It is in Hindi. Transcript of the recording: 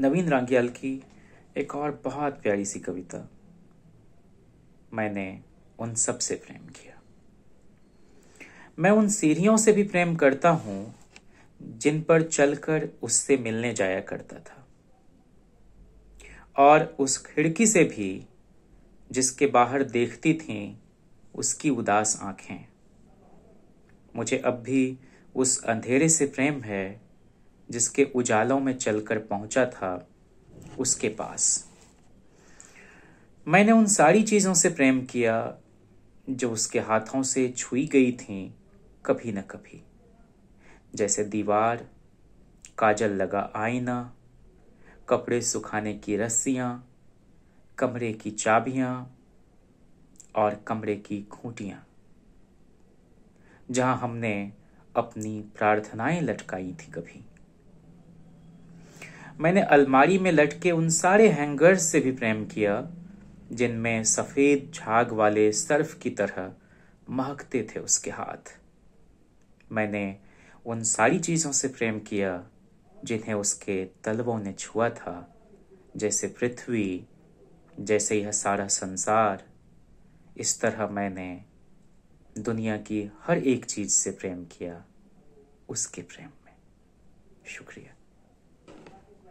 नवीन रांगियाल की एक और बहुत प्यारी सी कविता मैंने उन सब से प्रेम किया मैं उन सीढ़ियों से भी प्रेम करता हूं जिन पर चलकर उससे मिलने जाया करता था और उस खिड़की से भी जिसके बाहर देखती थी उसकी उदास आंखें मुझे अब भी उस अंधेरे से प्रेम है जिसके उजालों में चलकर पहुंचा था उसके पास मैंने उन सारी चीज़ों से प्रेम किया जो उसके हाथों से छुई गई थीं कभी न कभी जैसे दीवार काजल लगा आईना कपड़े सुखाने की रस्सियां कमरे की चाबियां और कमरे की खूंटियां जहां हमने अपनी प्रार्थनाएं लटकाई थी कभी मैंने अलमारी में लटके उन सारे हैंगर्स से भी प्रेम किया जिनमें सफ़ेद झाग वाले सर्फ की तरह महकते थे उसके हाथ मैंने उन सारी चीज़ों से प्रेम किया जिन्हें उसके तलबों ने छुआ था जैसे पृथ्वी जैसे यह सारा संसार इस तरह मैंने दुनिया की हर एक चीज़ से प्रेम किया उसके प्रेम में शुक्रिया